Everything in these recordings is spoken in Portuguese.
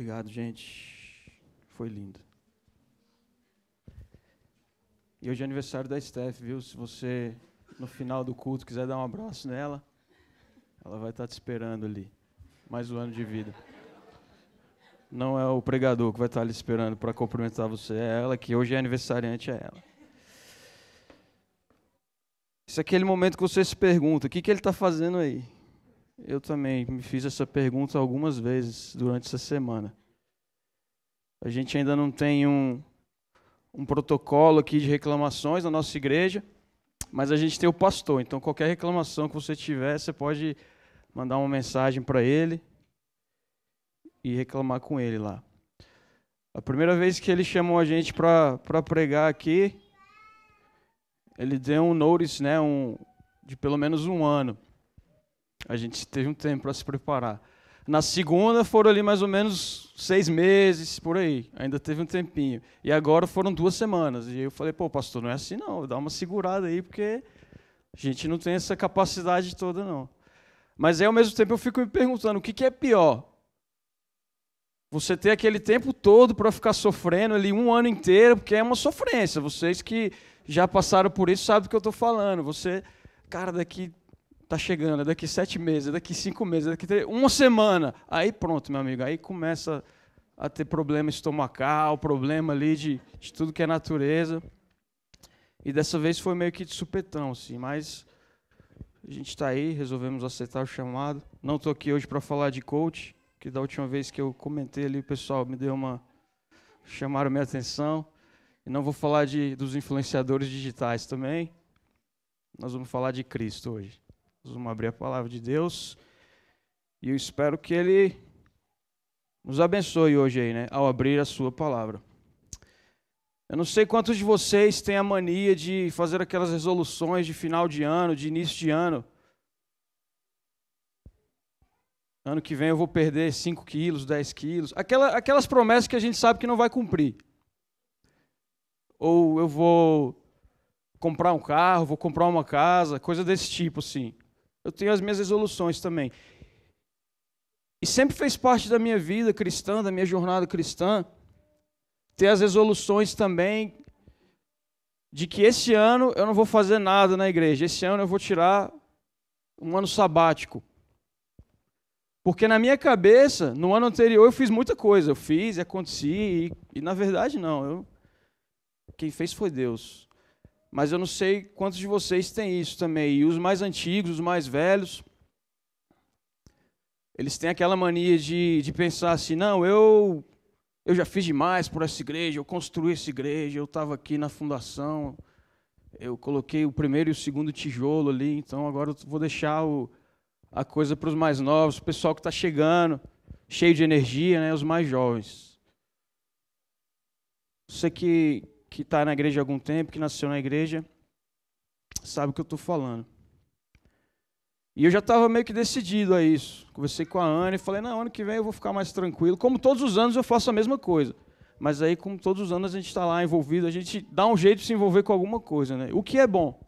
Obrigado, gente. Foi lindo. E hoje é aniversário da Steph, viu? Se você, no final do culto, quiser dar um abraço nela, ela vai estar te esperando ali. Mais um ano de vida. Não é o pregador que vai estar ali esperando para cumprimentar você, é ela que hoje é aniversariante, é ela. Isso é aquele momento que você se pergunta: o que, que ele está fazendo aí? Eu também me fiz essa pergunta algumas vezes durante essa semana. A gente ainda não tem um, um protocolo aqui de reclamações na nossa igreja, mas a gente tem o pastor. Então, qualquer reclamação que você tiver, você pode mandar uma mensagem para ele e reclamar com ele lá. A primeira vez que ele chamou a gente para pregar aqui, ele deu um notice, né, um, de pelo menos um ano. A gente teve um tempo para se preparar. Na segunda foram ali mais ou menos seis meses, por aí. Ainda teve um tempinho. E agora foram duas semanas. E eu falei, pô, pastor, não é assim não. Dá uma segurada aí, porque a gente não tem essa capacidade toda, não. Mas aí, ao mesmo tempo, eu fico me perguntando, o que, que é pior? Você ter aquele tempo todo para ficar sofrendo ali um ano inteiro, porque é uma sofrência. Vocês que já passaram por isso sabem do que eu estou falando. Você, cara, daqui está chegando, é daqui sete meses, é daqui cinco meses, é daqui três, uma semana. Aí pronto, meu amigo, aí começa a ter problema estomacal, problema ali de, de tudo que é natureza. E dessa vez foi meio que de supetão, assim, mas a gente está aí, resolvemos aceitar o chamado. Não estou aqui hoje para falar de coach, que da última vez que eu comentei ali, o pessoal me deu uma. chamaram minha atenção. E não vou falar de, dos influenciadores digitais também. Nós vamos falar de Cristo hoje. Nós vamos abrir a palavra de Deus. E eu espero que Ele nos abençoe hoje aí, né? Ao abrir a Sua palavra. Eu não sei quantos de vocês têm a mania de fazer aquelas resoluções de final de ano, de início de ano. Ano que vem eu vou perder 5 quilos, 10 quilos. Aquela, aquelas promessas que a gente sabe que não vai cumprir. Ou eu vou comprar um carro, vou comprar uma casa, coisa desse tipo, assim. Eu tenho as minhas resoluções também. E sempre fez parte da minha vida cristã, da minha jornada cristã, ter as resoluções também de que esse ano eu não vou fazer nada na igreja, esse ano eu vou tirar um ano sabático. Porque na minha cabeça, no ano anterior eu fiz muita coisa, eu fiz, aconteci e, e na verdade não, eu, quem fez foi Deus. Mas eu não sei quantos de vocês têm isso também. E os mais antigos, os mais velhos, eles têm aquela mania de, de pensar assim: não, eu, eu já fiz demais por essa igreja, eu construí essa igreja, eu estava aqui na fundação, eu coloquei o primeiro e o segundo tijolo ali, então agora eu vou deixar o, a coisa para os mais novos, o pessoal que está chegando, cheio de energia, né, os mais jovens. Você que que está na igreja há algum tempo, que nasceu na igreja, sabe o que eu estou falando. E eu já estava meio que decidido a isso. Conversei com a Ana e falei: não, ano que vem eu vou ficar mais tranquilo. Como todos os anos eu faço a mesma coisa. Mas aí, como todos os anos a gente está lá envolvido, a gente dá um jeito de se envolver com alguma coisa, né? O que é bom.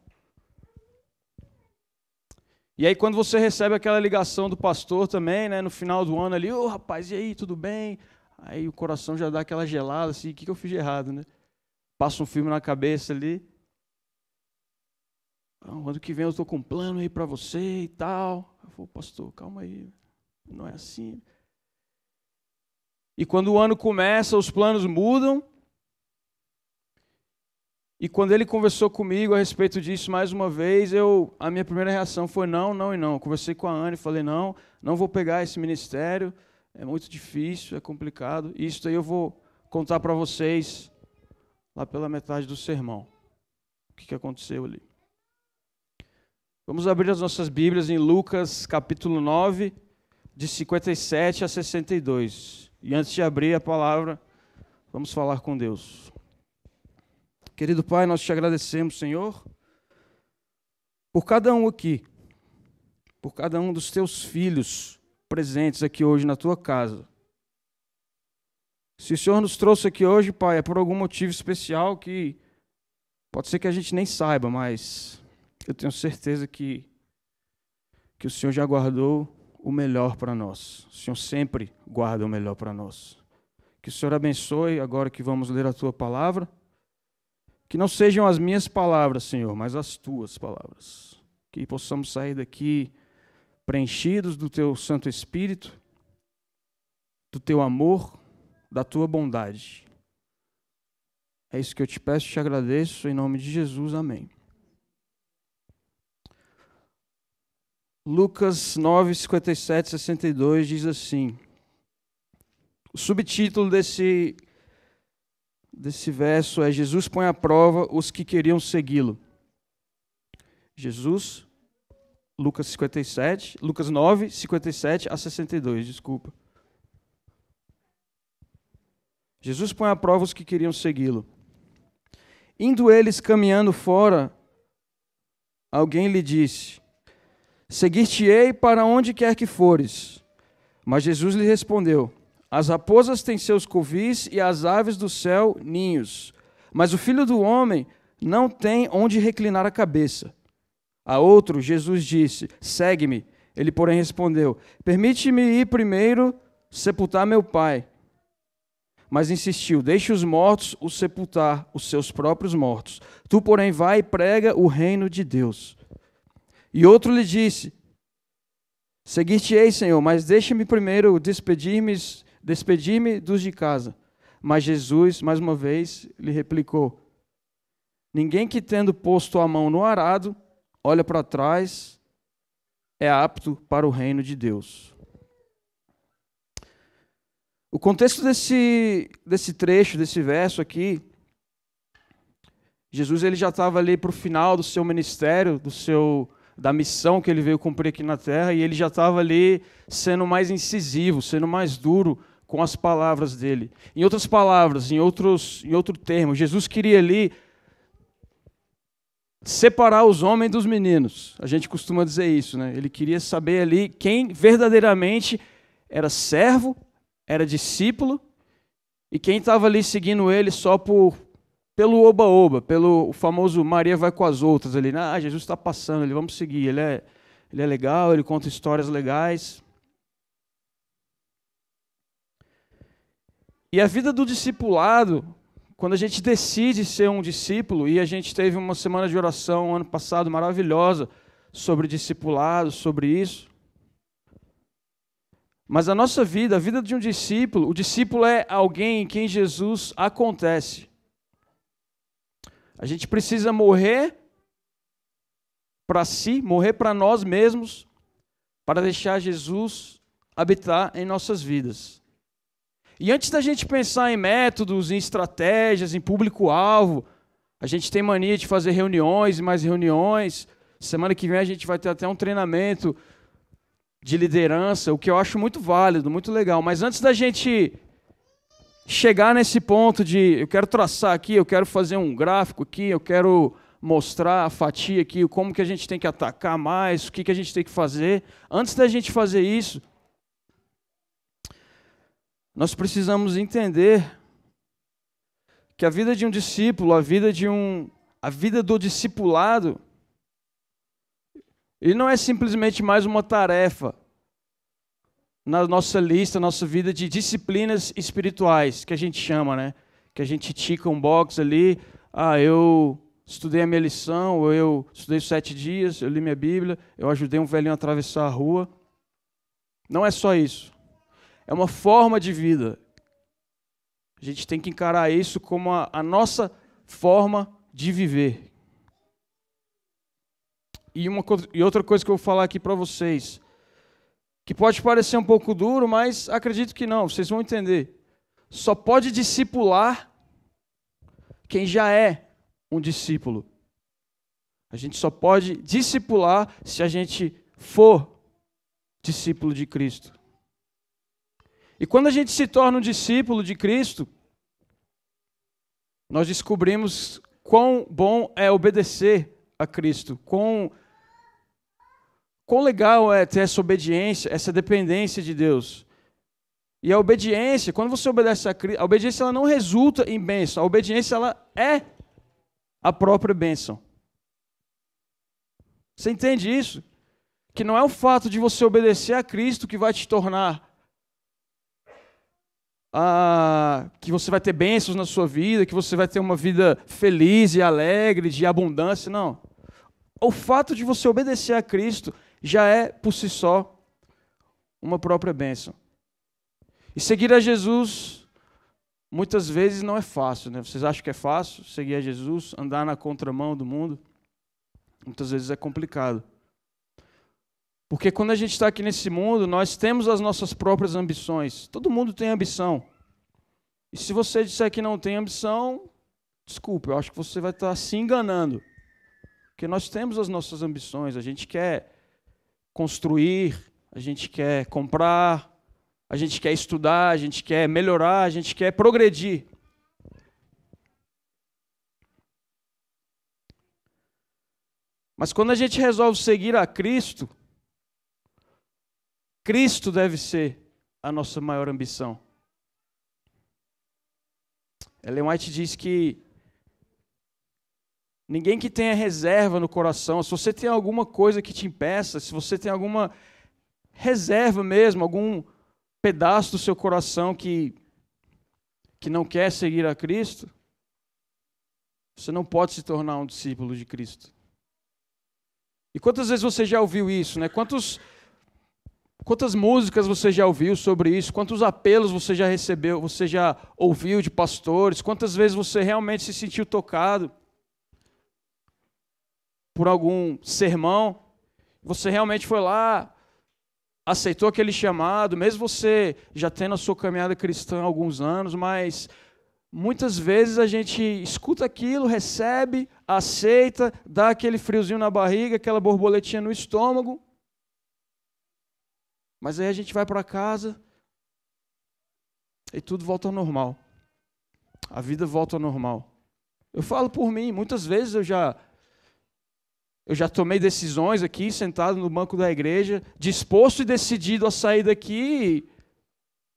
E aí, quando você recebe aquela ligação do pastor também, né, no final do ano ali: ô oh, rapaz, e aí, tudo bem? Aí o coração já dá aquela gelada assim: o que, que eu fiz de errado, né? passa um filme na cabeça ali. Não, ano que vem eu estou com um plano aí para você e tal. Eu falo, pastor, calma aí, não é assim. E quando o ano começa, os planos mudam. E quando ele conversou comigo a respeito disso mais uma vez, eu a minha primeira reação foi não, não e não. Eu conversei com a Anne e falei não, não vou pegar esse ministério, é muito difícil, é complicado. Isso aí eu vou contar para vocês lá pela metade do sermão. O que, aconteceu ali? Vamos abrir as nossas Bíblias em Lucas capítulo 9, de 57 a 62. E antes de abrir a palavra, vamos falar com Deus. Querido Pai, nós te agradecemos, Senhor, por cada um aqui, por cada um dos teus filhos presentes aqui hoje na tua casa. Se o Senhor nos trouxe aqui hoje, Pai, é por algum motivo especial que pode ser que a gente nem saiba, mas eu tenho certeza que, que o Senhor já guardou o melhor para nós. O Senhor sempre guarda o melhor para nós. Que o Senhor abençoe agora que vamos ler a tua palavra. Que não sejam as minhas palavras, Senhor, mas as tuas palavras. Que possamos sair daqui preenchidos do teu Santo Espírito, do teu amor da tua bondade. É isso que eu te peço e te agradeço, em nome de Jesus, amém. Lucas 9, 57, 62 diz assim. O subtítulo desse, desse verso é Jesus põe à prova os que queriam segui-lo. Jesus, Lucas 57, Lucas 9, 57 a 62, desculpa. Jesus põe à prova os que queriam segui-lo. Indo eles caminhando fora, alguém lhe disse: Seguir-te-ei para onde quer que fores. Mas Jesus lhe respondeu: As raposas têm seus covis e as aves do céu ninhos, mas o filho do homem não tem onde reclinar a cabeça. A outro, Jesus disse: Segue-me. Ele, porém, respondeu: Permite-me ir primeiro sepultar meu pai mas insistiu: Deixe os mortos os sepultar, os seus próprios mortos. Tu, porém, vai e prega o reino de Deus. E outro lhe disse: Seguir-te-ei, Senhor, mas deixe-me primeiro despedir-me despedir dos de casa. Mas Jesus, mais uma vez, lhe replicou: Ninguém que, tendo posto a mão no arado, olha para trás, é apto para o reino de Deus. O contexto desse, desse trecho, desse verso aqui, Jesus ele já estava ali para o final do seu ministério, do seu da missão que ele veio cumprir aqui na terra, e ele já estava ali sendo mais incisivo, sendo mais duro com as palavras dele. Em outras palavras, em, outros, em outro termo, Jesus queria ali separar os homens dos meninos. A gente costuma dizer isso, né? Ele queria saber ali quem verdadeiramente era servo era discípulo e quem estava ali seguindo ele só por pelo oba-oba, pelo famoso Maria vai com as outras ali. Ah, Jesus está passando, ele vamos seguir. Ele é, ele é legal, ele conta histórias legais. E a vida do discipulado, quando a gente decide ser um discípulo, e a gente teve uma semana de oração ano passado maravilhosa sobre discipulado, sobre isso. Mas a nossa vida, a vida de um discípulo, o discípulo é alguém em quem Jesus acontece. A gente precisa morrer para si, morrer para nós mesmos, para deixar Jesus habitar em nossas vidas. E antes da gente pensar em métodos, em estratégias, em público-alvo, a gente tem mania de fazer reuniões e mais reuniões. Semana que vem a gente vai ter até um treinamento de liderança, o que eu acho muito válido, muito legal. Mas antes da gente chegar nesse ponto de eu quero traçar aqui, eu quero fazer um gráfico aqui, eu quero mostrar a fatia aqui, como que a gente tem que atacar mais, o que, que a gente tem que fazer. Antes da gente fazer isso, nós precisamos entender que a vida de um discípulo, a vida de um a vida do discipulado e não é simplesmente mais uma tarefa na nossa lista, nossa vida de disciplinas espirituais, que a gente chama, né? Que a gente tica um box ali, ah, eu estudei a minha lição, ou eu estudei sete dias, eu li minha Bíblia, eu ajudei um velhinho a atravessar a rua. Não é só isso. É uma forma de vida. A gente tem que encarar isso como a, a nossa forma de viver. E, uma, e outra coisa que eu vou falar aqui para vocês, que pode parecer um pouco duro, mas acredito que não, vocês vão entender. Só pode discipular quem já é um discípulo. A gente só pode discipular se a gente for discípulo de Cristo. E quando a gente se torna um discípulo de Cristo, nós descobrimos quão bom é obedecer a Cristo, quão Quão legal é ter essa obediência, essa dependência de Deus. E a obediência, quando você obedece a Cristo, a obediência ela não resulta em bênção, a obediência ela é a própria bênção. Você entende isso? Que não é o fato de você obedecer a Cristo que vai te tornar ah, que você vai ter bênçãos na sua vida, que você vai ter uma vida feliz e alegre, de abundância, não. O fato de você obedecer a Cristo já é, por si só, uma própria bênção. E seguir a Jesus, muitas vezes, não é fácil. Né? Vocês acham que é fácil seguir a Jesus, andar na contramão do mundo? Muitas vezes é complicado. Porque quando a gente está aqui nesse mundo, nós temos as nossas próprias ambições. Todo mundo tem ambição. E se você disser que não tem ambição, desculpe eu acho que você vai estar se enganando. Porque nós temos as nossas ambições, a gente quer construir, a gente quer comprar, a gente quer estudar, a gente quer melhorar, a gente quer progredir. Mas quando a gente resolve seguir a Cristo, Cristo deve ser a nossa maior ambição. Ellen White diz que Ninguém que tenha reserva no coração. Se você tem alguma coisa que te impeça, se você tem alguma reserva mesmo, algum pedaço do seu coração que, que não quer seguir a Cristo, você não pode se tornar um discípulo de Cristo. E quantas vezes você já ouviu isso, né? Quantos, quantas músicas você já ouviu sobre isso? Quantos apelos você já recebeu, você já ouviu de pastores? Quantas vezes você realmente se sentiu tocado? por algum sermão, você realmente foi lá, aceitou aquele chamado, mesmo você já tendo a sua caminhada cristã há alguns anos, mas muitas vezes a gente escuta aquilo, recebe, aceita, dá aquele friozinho na barriga, aquela borboletinha no estômago. Mas aí a gente vai para casa e tudo volta ao normal. A vida volta ao normal. Eu falo por mim, muitas vezes eu já eu já tomei decisões aqui, sentado no banco da igreja, disposto e decidido a sair daqui e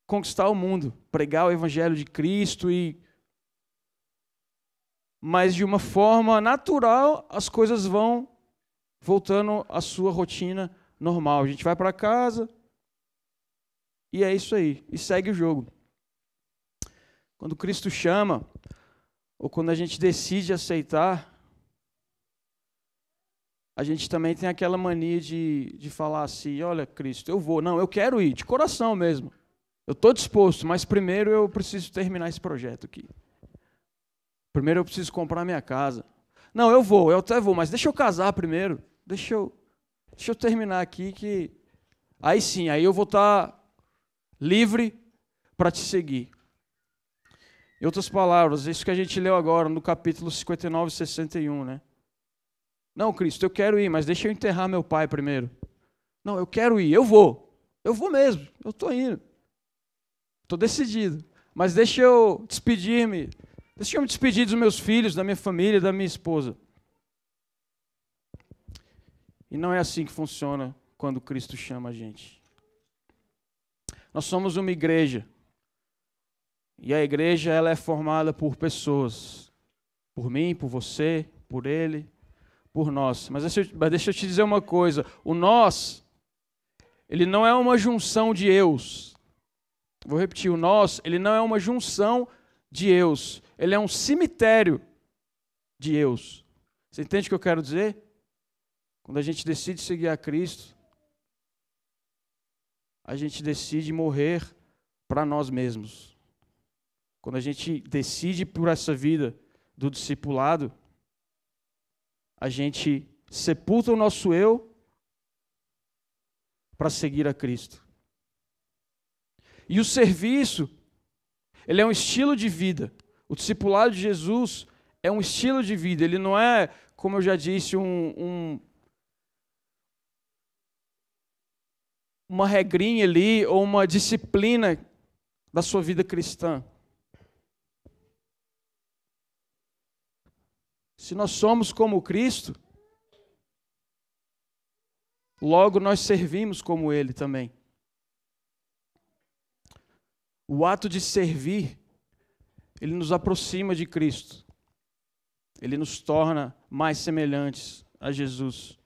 conquistar o mundo, pregar o evangelho de Cristo e mas de uma forma natural as coisas vão voltando à sua rotina normal. A gente vai para casa e é isso aí, e segue o jogo. Quando Cristo chama, ou quando a gente decide aceitar a gente também tem aquela mania de, de falar assim: olha, Cristo, eu vou. Não, eu quero ir, de coração mesmo. Eu estou disposto, mas primeiro eu preciso terminar esse projeto aqui. Primeiro eu preciso comprar minha casa. Não, eu vou, eu até vou, mas deixa eu casar primeiro. Deixa eu, deixa eu terminar aqui que. Aí sim, aí eu vou estar tá livre para te seguir. Em outras palavras, isso que a gente leu agora no capítulo 59 e 61, né? Não, Cristo, eu quero ir, mas deixa eu enterrar meu pai primeiro. Não, eu quero ir, eu vou. Eu vou mesmo, eu estou indo. Estou decidido. Mas deixa eu despedir-me. Deixa eu me despedir dos meus filhos, da minha família, da minha esposa. E não é assim que funciona quando Cristo chama a gente. Nós somos uma igreja. E a igreja ela é formada por pessoas. Por mim, por você, por ele, por nós. Mas deixa, eu, mas deixa eu te dizer uma coisa: o nós, ele não é uma junção de eus. Vou repetir: o nós, ele não é uma junção de eus. Ele é um cemitério de eus. Você entende o que eu quero dizer? Quando a gente decide seguir a Cristo, a gente decide morrer para nós mesmos. Quando a gente decide por essa vida do discipulado, a gente sepulta o nosso eu para seguir a Cristo. E o serviço, ele é um estilo de vida. O discipulado de Jesus é um estilo de vida. Ele não é, como eu já disse, um, um uma regrinha ali ou uma disciplina da sua vida cristã. Se nós somos como Cristo, logo nós servimos como Ele também. O ato de servir, ele nos aproxima de Cristo, ele nos torna mais semelhantes a Jesus.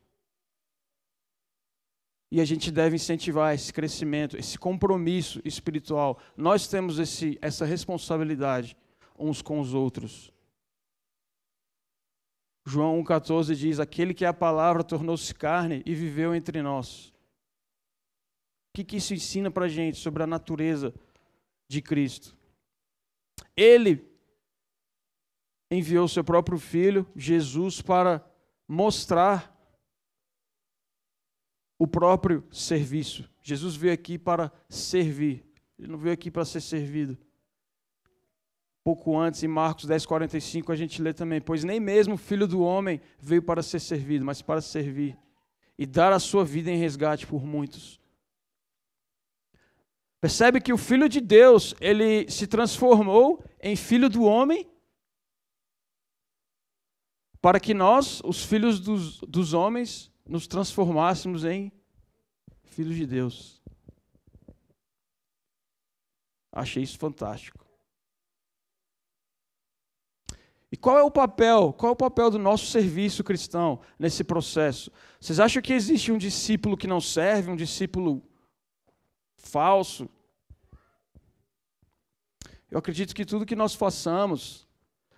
E a gente deve incentivar esse crescimento, esse compromisso espiritual. Nós temos esse, essa responsabilidade uns com os outros. João 1,14 diz: Aquele que é a palavra tornou-se carne e viveu entre nós. O que, que isso ensina para a gente sobre a natureza de Cristo? Ele enviou seu próprio filho, Jesus, para mostrar o próprio serviço. Jesus veio aqui para servir, ele não veio aqui para ser servido pouco antes, em Marcos 10, 45, a gente lê também: Pois nem mesmo o filho do homem veio para ser servido, mas para servir e dar a sua vida em resgate por muitos. Percebe que o filho de Deus, ele se transformou em filho do homem, para que nós, os filhos dos, dos homens, nos transformássemos em filhos de Deus. Achei isso fantástico. E qual é o papel? Qual é o papel do nosso serviço cristão nesse processo? Vocês acham que existe um discípulo que não serve, um discípulo falso? Eu acredito que tudo que nós façamos,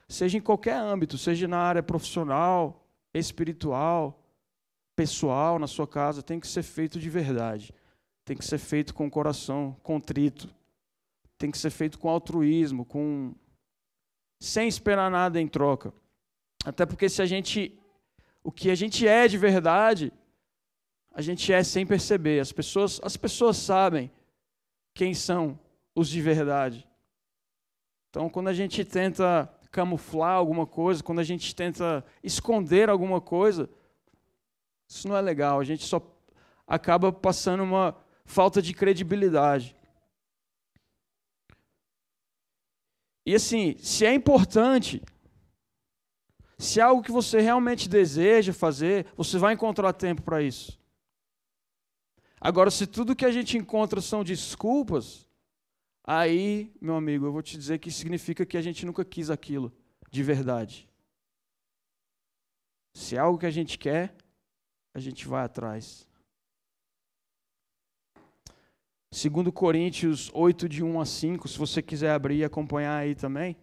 seja em qualquer âmbito, seja na área profissional, espiritual, pessoal, na sua casa, tem que ser feito de verdade. Tem que ser feito com o coração contrito. Tem que ser feito com altruísmo, com sem esperar nada em troca. Até porque se a gente o que a gente é de verdade, a gente é sem perceber. As pessoas, as pessoas sabem quem são os de verdade. Então, quando a gente tenta camuflar alguma coisa, quando a gente tenta esconder alguma coisa, isso não é legal. A gente só acaba passando uma falta de credibilidade. E assim, se é importante, se é algo que você realmente deseja fazer, você vai encontrar tempo para isso. Agora, se tudo que a gente encontra são desculpas, aí, meu amigo, eu vou te dizer que significa que a gente nunca quis aquilo de verdade. Se é algo que a gente quer, a gente vai atrás. 2 Coríntios 8, de 1 a 5, se você quiser abrir e acompanhar aí também.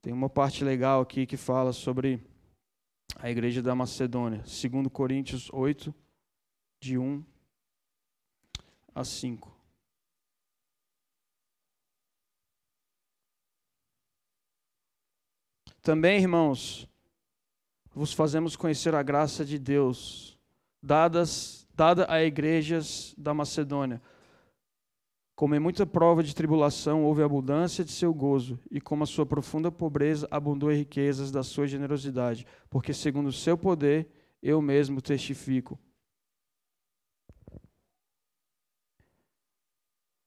Tem uma parte legal aqui que fala sobre a igreja da Macedônia. 2 Coríntios 8, de 1 a 5. Também, irmãos, vos fazemos conhecer a graça de Deus dadas, dada a igrejas da Macedônia. Como em muita prova de tribulação houve abundância de seu gozo, e como a sua profunda pobreza abundou em riquezas da sua generosidade, porque segundo o seu poder eu mesmo testifico.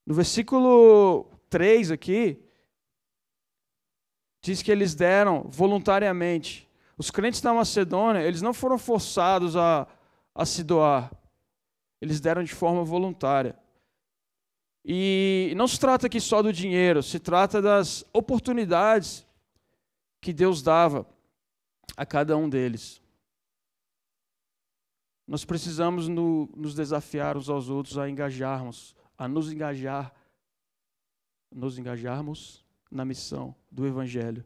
No versículo 3 aqui, diz que eles deram voluntariamente. Os crentes da Macedônia, eles não foram forçados a a se doar. Eles deram de forma voluntária. E não se trata aqui só do dinheiro, se trata das oportunidades que Deus dava a cada um deles. Nós precisamos no, nos desafiar uns aos outros a engajarmos, a nos engajar, nos engajarmos na missão do Evangelho.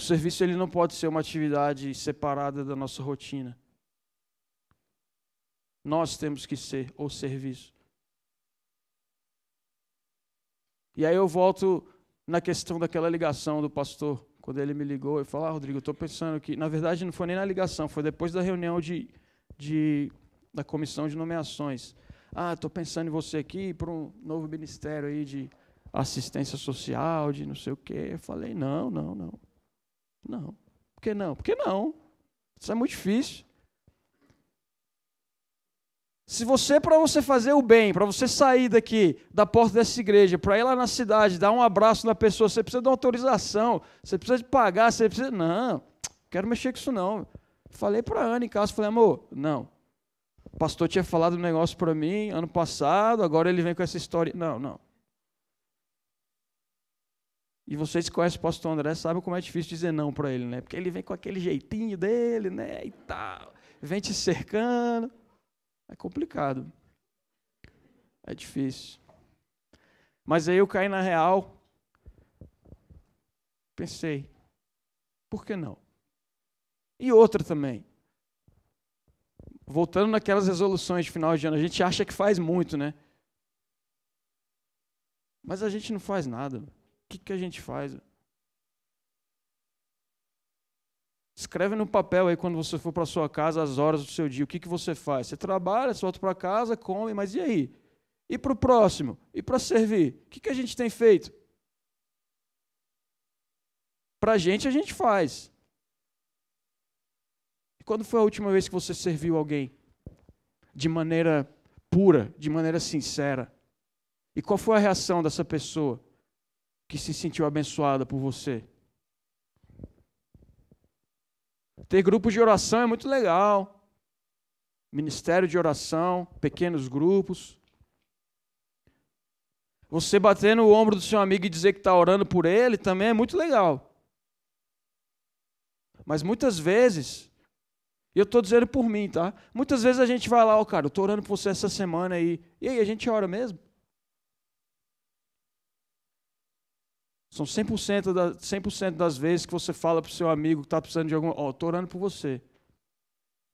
O serviço ele não pode ser uma atividade separada da nossa rotina. Nós temos que ser o serviço. E aí eu volto na questão daquela ligação do pastor, quando ele me ligou, eu falei, ah, Rodrigo, eu estou pensando que, na verdade, não foi nem na ligação, foi depois da reunião de, de da comissão de nomeações. Ah, estou pensando em você aqui para um novo ministério aí de assistência social, de não sei o quê. Eu falei, não, não, não. Não. Por que não? Por que não? Isso é muito difícil. Se você, para você fazer o bem, para você sair daqui, da porta dessa igreja, para ir lá na cidade, dar um abraço na pessoa, você precisa de uma autorização, você precisa de pagar, você precisa. Não, não quero mexer com isso não. Falei para a Ana em casa, falei, amor, não. O pastor tinha falado um negócio para mim ano passado, agora ele vem com essa história. Não, não. E vocês que conhecem o pastor André sabem como é difícil dizer não para ele, né? Porque ele vem com aquele jeitinho dele, né? E tal. Vem te cercando. É complicado. É difícil. Mas aí eu caí na real. Pensei, por que não? E outra também. Voltando naquelas resoluções de final de ano, a gente acha que faz muito, né? Mas a gente não faz nada que, que a gente faz? Escreve no papel aí quando você for para sua casa as horas do seu dia. O que, que você faz? Você trabalha, você volta para casa, come, mas e aí? E para o próximo? E para servir? O que, que a gente tem feito? Para a gente, a gente faz. E quando foi a última vez que você serviu alguém? De maneira pura, de maneira sincera. E qual foi a reação dessa pessoa? que se sentiu abençoada por você. Ter grupos de oração é muito legal. Ministério de oração, pequenos grupos. Você bater no ombro do seu amigo e dizer que está orando por ele também é muito legal. Mas muitas vezes, e eu estou dizendo por mim, tá? Muitas vezes a gente vai lá, ó, oh, cara, eu estou orando por você essa semana aí. E aí, a gente ora mesmo? São 100%, da, 100 das vezes que você fala para o seu amigo que está precisando de alguma... coisa, oh, estou orando por você.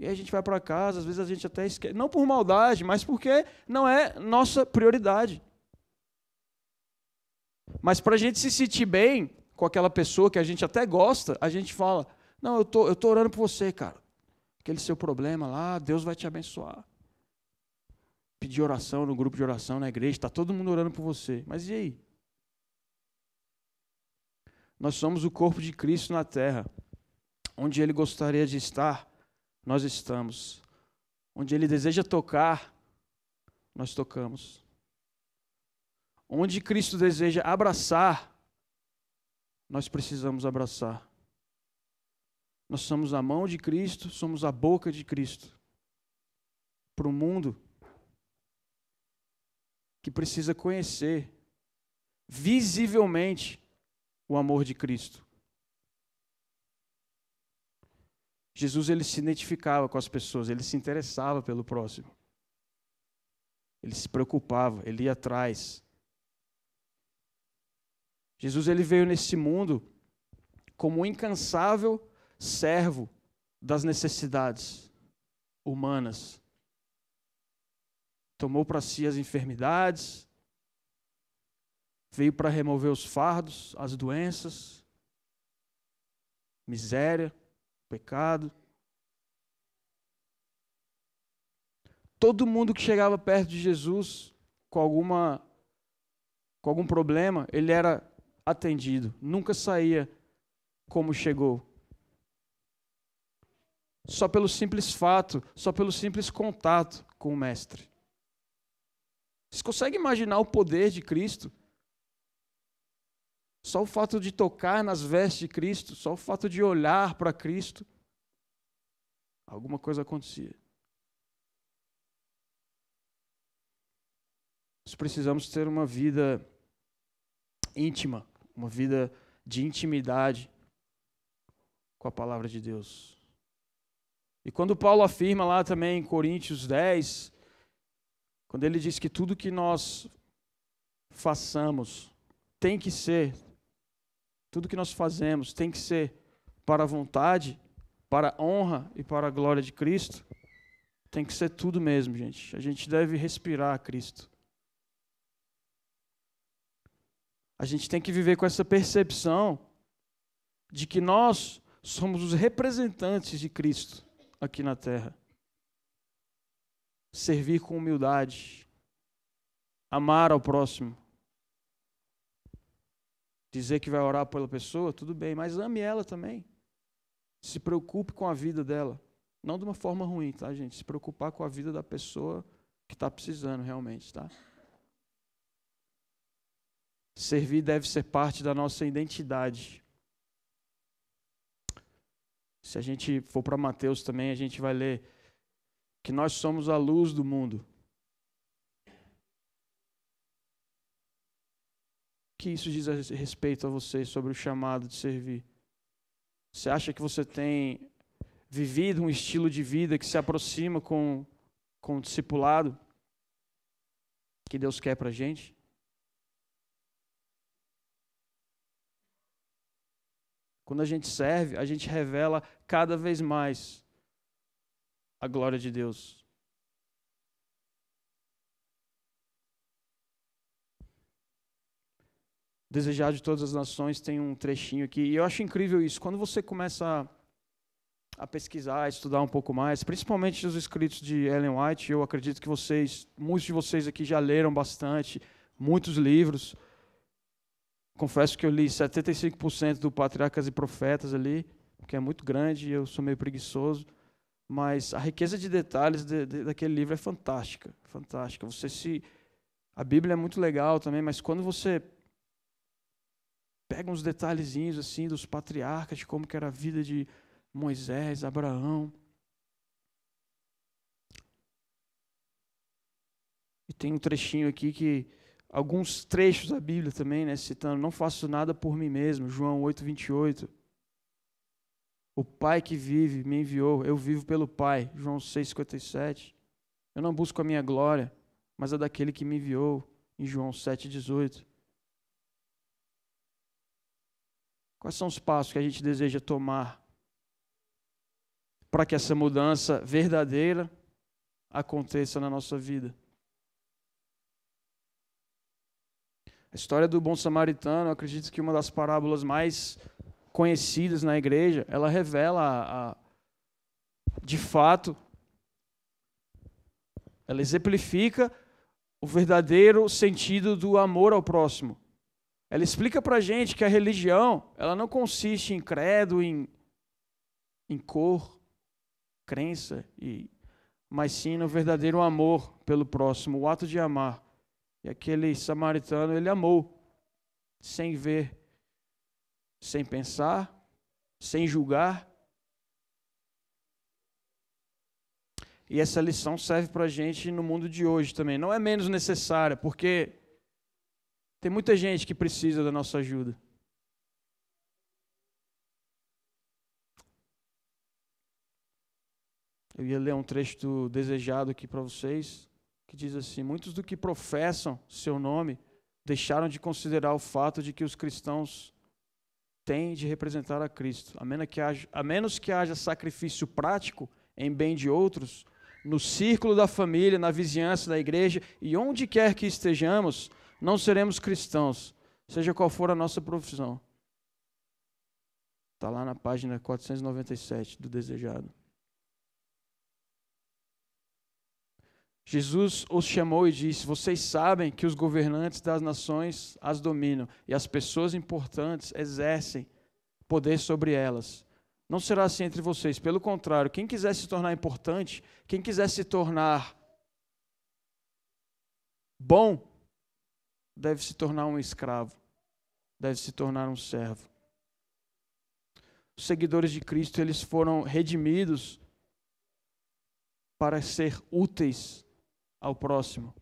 E aí a gente vai para casa, às vezes a gente até esquece. Não por maldade, mas porque não é nossa prioridade. Mas para a gente se sentir bem com aquela pessoa que a gente até gosta, a gente fala, não, eu tô, eu tô orando por você, cara. Aquele seu problema lá, Deus vai te abençoar. Pedir oração no grupo de oração, na igreja, está todo mundo orando por você. Mas e aí? Nós somos o corpo de Cristo na terra. Onde ele gostaria de estar, nós estamos. Onde ele deseja tocar, nós tocamos. Onde Cristo deseja abraçar, nós precisamos abraçar. Nós somos a mão de Cristo, somos a boca de Cristo. Para o mundo que precisa conhecer visivelmente o amor de Cristo. Jesus ele se identificava com as pessoas, ele se interessava pelo próximo. Ele se preocupava, ele ia atrás. Jesus ele veio nesse mundo como um incansável servo das necessidades humanas. Tomou para si as enfermidades, veio para remover os fardos, as doenças, miséria, pecado. Todo mundo que chegava perto de Jesus com alguma com algum problema, ele era atendido, nunca saía como chegou. Só pelo simples fato, só pelo simples contato com o mestre. Vocês conseguem imaginar o poder de Cristo? Só o fato de tocar nas vestes de Cristo, só o fato de olhar para Cristo, alguma coisa acontecia. Nós precisamos ter uma vida íntima, uma vida de intimidade com a palavra de Deus. E quando Paulo afirma lá também em Coríntios 10, quando ele diz que tudo que nós façamos tem que ser tudo que nós fazemos tem que ser para a vontade, para a honra e para a glória de Cristo. Tem que ser tudo mesmo, gente. A gente deve respirar Cristo. A gente tem que viver com essa percepção de que nós somos os representantes de Cristo aqui na terra. Servir com humildade, amar ao próximo, dizer que vai orar pela pessoa, tudo bem, mas ame ela também. Se preocupe com a vida dela. Não de uma forma ruim, tá, gente? Se preocupar com a vida da pessoa que está precisando realmente, tá? Servir deve ser parte da nossa identidade. Se a gente for para Mateus também, a gente vai ler que nós somos a luz do mundo. que isso diz a respeito a você sobre o chamado de servir? Você acha que você tem vivido um estilo de vida que se aproxima com, com o discipulado que Deus quer para a gente? Quando a gente serve, a gente revela cada vez mais a glória de Deus. Desejado de todas as nações tem um trechinho aqui. E eu acho incrível isso. Quando você começa a, a pesquisar, a estudar um pouco mais, principalmente os escritos de Ellen White, eu acredito que vocês, muitos de vocês aqui já leram bastante, muitos livros. Confesso que eu li 75% do Patriarcas e Profetas ali, porque que é muito grande, e eu sou meio preguiçoso. Mas a riqueza de detalhes de, de, daquele livro é fantástica, fantástica. Você se a Bíblia é muito legal também, mas quando você pega uns detalhezinhos assim dos patriarcas, de como que era a vida de Moisés, Abraão. E tem um trechinho aqui que alguns trechos da Bíblia também, né, citando, não faço nada por mim mesmo, João 8:28. O Pai que vive me enviou, eu vivo pelo Pai, João 6:57. Eu não busco a minha glória, mas a daquele que me enviou, em João 7:18. Quais são os passos que a gente deseja tomar para que essa mudança verdadeira aconteça na nossa vida? A história do bom samaritano, acredito que uma das parábolas mais conhecidas na igreja, ela revela a, a, de fato, ela exemplifica o verdadeiro sentido do amor ao próximo. Ela explica para gente que a religião ela não consiste em credo, em, em cor, crença, e, mas sim no verdadeiro amor pelo próximo, o ato de amar. E aquele samaritano, ele amou, sem ver, sem pensar, sem julgar. E essa lição serve para a gente no mundo de hoje também. Não é menos necessária, porque tem muita gente que precisa da nossa ajuda. Eu ia ler um trecho desejado aqui para vocês, que diz assim: Muitos do que professam seu nome deixaram de considerar o fato de que os cristãos têm de representar a Cristo. A menos que haja, a menos que haja sacrifício prático em bem de outros, no círculo da família, na vizinhança da igreja e onde quer que estejamos, não seremos cristãos, seja qual for a nossa profissão. Está lá na página 497 do Desejado. Jesus os chamou e disse: Vocês sabem que os governantes das nações as dominam e as pessoas importantes exercem poder sobre elas. Não será assim entre vocês, pelo contrário, quem quiser se tornar importante, quem quiser se tornar bom deve se tornar um escravo, deve se tornar um servo. Os seguidores de Cristo, eles foram redimidos para ser úteis ao próximo.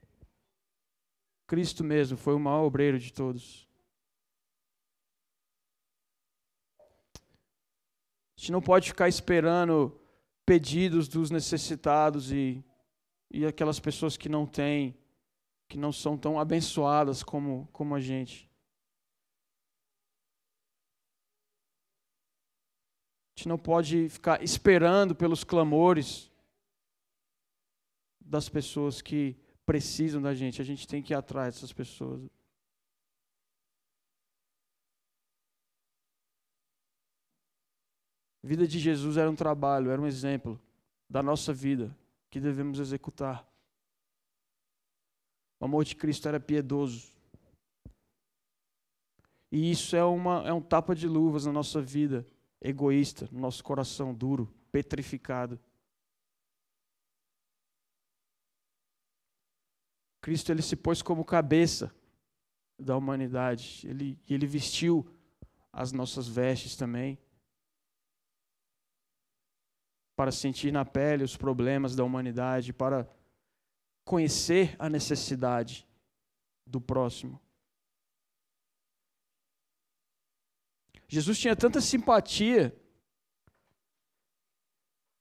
Cristo mesmo foi o maior obreiro de todos. A gente não pode ficar esperando pedidos dos necessitados e, e aquelas pessoas que não têm que não são tão abençoadas como, como a gente. A gente não pode ficar esperando pelos clamores das pessoas que precisam da gente. A gente tem que ir atrás dessas pessoas. A vida de Jesus era um trabalho, era um exemplo da nossa vida que devemos executar. A amor de Cristo era piedoso. E isso é, uma, é um tapa de luvas na nossa vida egoísta, no nosso coração duro, petrificado. Cristo ele se pôs como cabeça da humanidade. Ele, ele vestiu as nossas vestes também para sentir na pele os problemas da humanidade, para conhecer a necessidade do próximo. Jesus tinha tanta simpatia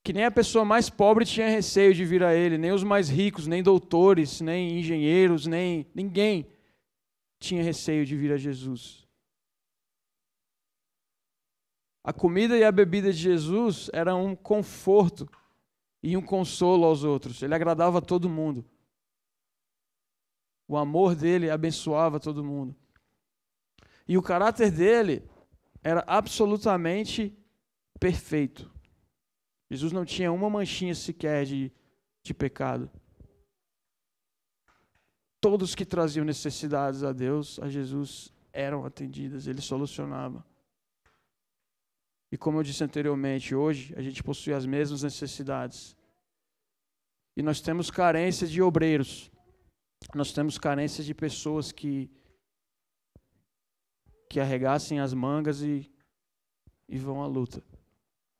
que nem a pessoa mais pobre tinha receio de vir a ele, nem os mais ricos, nem doutores, nem engenheiros, nem ninguém tinha receio de vir a Jesus. A comida e a bebida de Jesus eram um conforto e um consolo aos outros. Ele agradava a todo mundo. O amor dele abençoava todo mundo. E o caráter dele era absolutamente perfeito. Jesus não tinha uma manchinha sequer de, de pecado. Todos que traziam necessidades a Deus, a Jesus, eram atendidas, ele solucionava. E como eu disse anteriormente, hoje a gente possui as mesmas necessidades. E nós temos carência de obreiros nós temos carência de pessoas que que arregassem as mangas e, e vão à luta.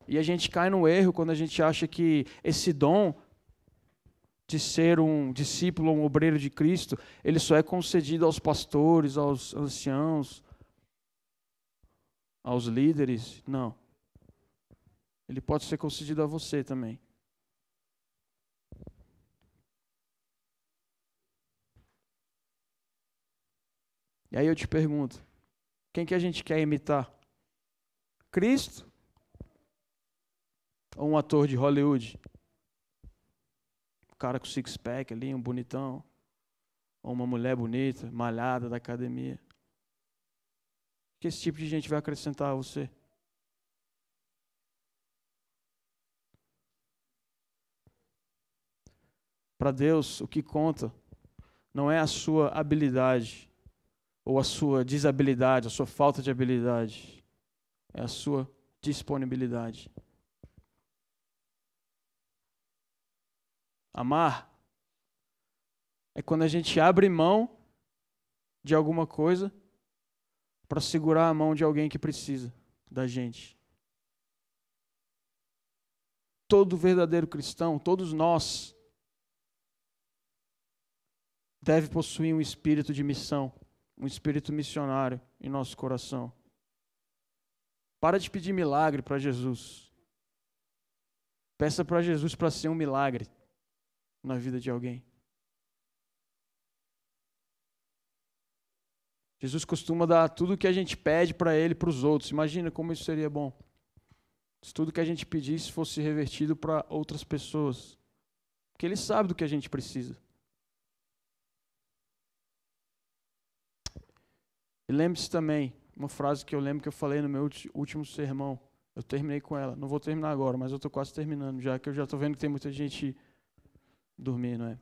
E a gente cai no erro quando a gente acha que esse dom de ser um discípulo, um obreiro de Cristo, ele só é concedido aos pastores, aos anciãos, aos líderes. Não. Ele pode ser concedido a você também. E aí eu te pergunto: quem que a gente quer imitar? Cristo ou um ator de Hollywood? Um cara com six-pack ali, um bonitão. Ou uma mulher bonita, malhada da academia. O que esse tipo de gente vai acrescentar a você? Para Deus, o que conta não é a sua habilidade, ou a sua desabilidade, a sua falta de habilidade, é a sua disponibilidade. Amar é quando a gente abre mão de alguma coisa para segurar a mão de alguém que precisa da gente. Todo verdadeiro cristão, todos nós, deve possuir um espírito de missão um espírito missionário em nosso coração. Para de pedir milagre para Jesus. Peça para Jesus para ser um milagre na vida de alguém. Jesus costuma dar tudo o que a gente pede para ele para os outros. Imagina como isso seria bom. Se tudo que a gente pedisse fosse revertido para outras pessoas. Porque ele sabe do que a gente precisa. E lembre-se também, uma frase que eu lembro que eu falei no meu último sermão. Eu terminei com ela. Não vou terminar agora, mas eu estou quase terminando, já que eu já estou vendo que tem muita gente dormindo. É?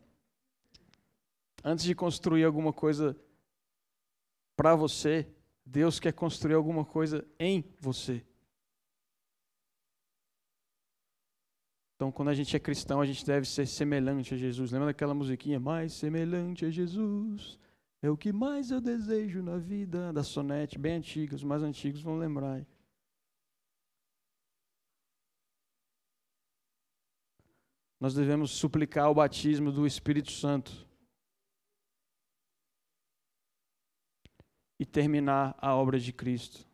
Antes de construir alguma coisa para você, Deus quer construir alguma coisa em você. Então, quando a gente é cristão, a gente deve ser semelhante a Jesus. Lembra daquela musiquinha? Mais semelhante a Jesus. É o que mais eu desejo na vida, da Sonete, bem antiga, os mais antigos vão lembrar. Nós devemos suplicar o batismo do Espírito Santo e terminar a obra de Cristo.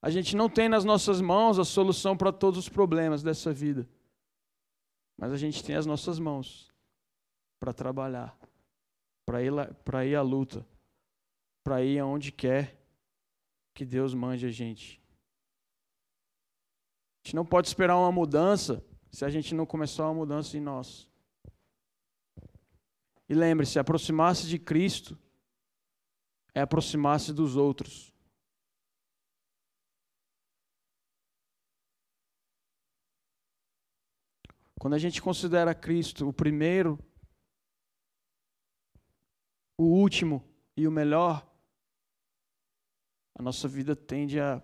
A gente não tem nas nossas mãos a solução para todos os problemas dessa vida, mas a gente tem as nossas mãos para trabalhar para ir, ir à luta, para ir aonde quer que Deus mande a gente. A gente não pode esperar uma mudança se a gente não começar uma mudança em nós. E lembre-se, aproximar-se de Cristo é aproximar-se dos outros. Quando a gente considera Cristo o primeiro o último e o melhor, a nossa vida tende a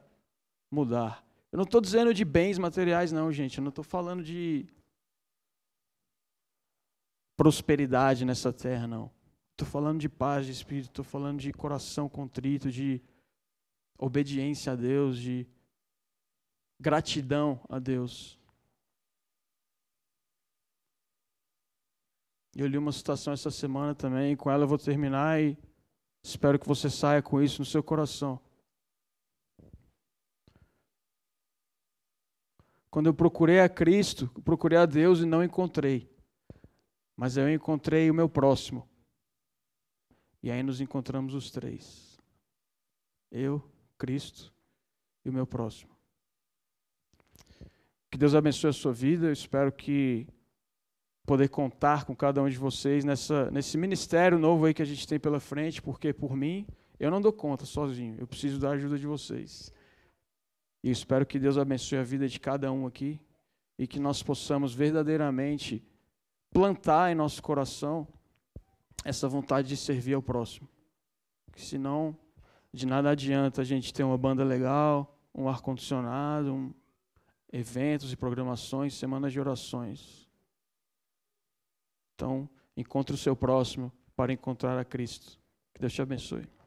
mudar. Eu não estou dizendo de bens materiais, não, gente. Eu não estou falando de prosperidade nessa terra, não. Estou falando de paz de espírito, estou falando de coração contrito, de obediência a Deus, de gratidão a Deus. Eu li uma citação essa semana também, com ela eu vou terminar e espero que você saia com isso no seu coração. Quando eu procurei a Cristo, procurei a Deus e não encontrei. Mas eu encontrei o meu próximo. E aí nos encontramos os três. Eu, Cristo e o meu próximo. Que Deus abençoe a sua vida. Eu espero que poder contar com cada um de vocês nessa, nesse ministério novo aí que a gente tem pela frente, porque por mim eu não dou conta sozinho, eu preciso da ajuda de vocês. E espero que Deus abençoe a vida de cada um aqui e que nós possamos verdadeiramente plantar em nosso coração essa vontade de servir ao próximo. Porque senão, de nada adianta a gente ter uma banda legal, um ar-condicionado, um... eventos e programações, semanas de orações então, encontre o seu próximo para encontrar a Cristo. Que Deus te abençoe.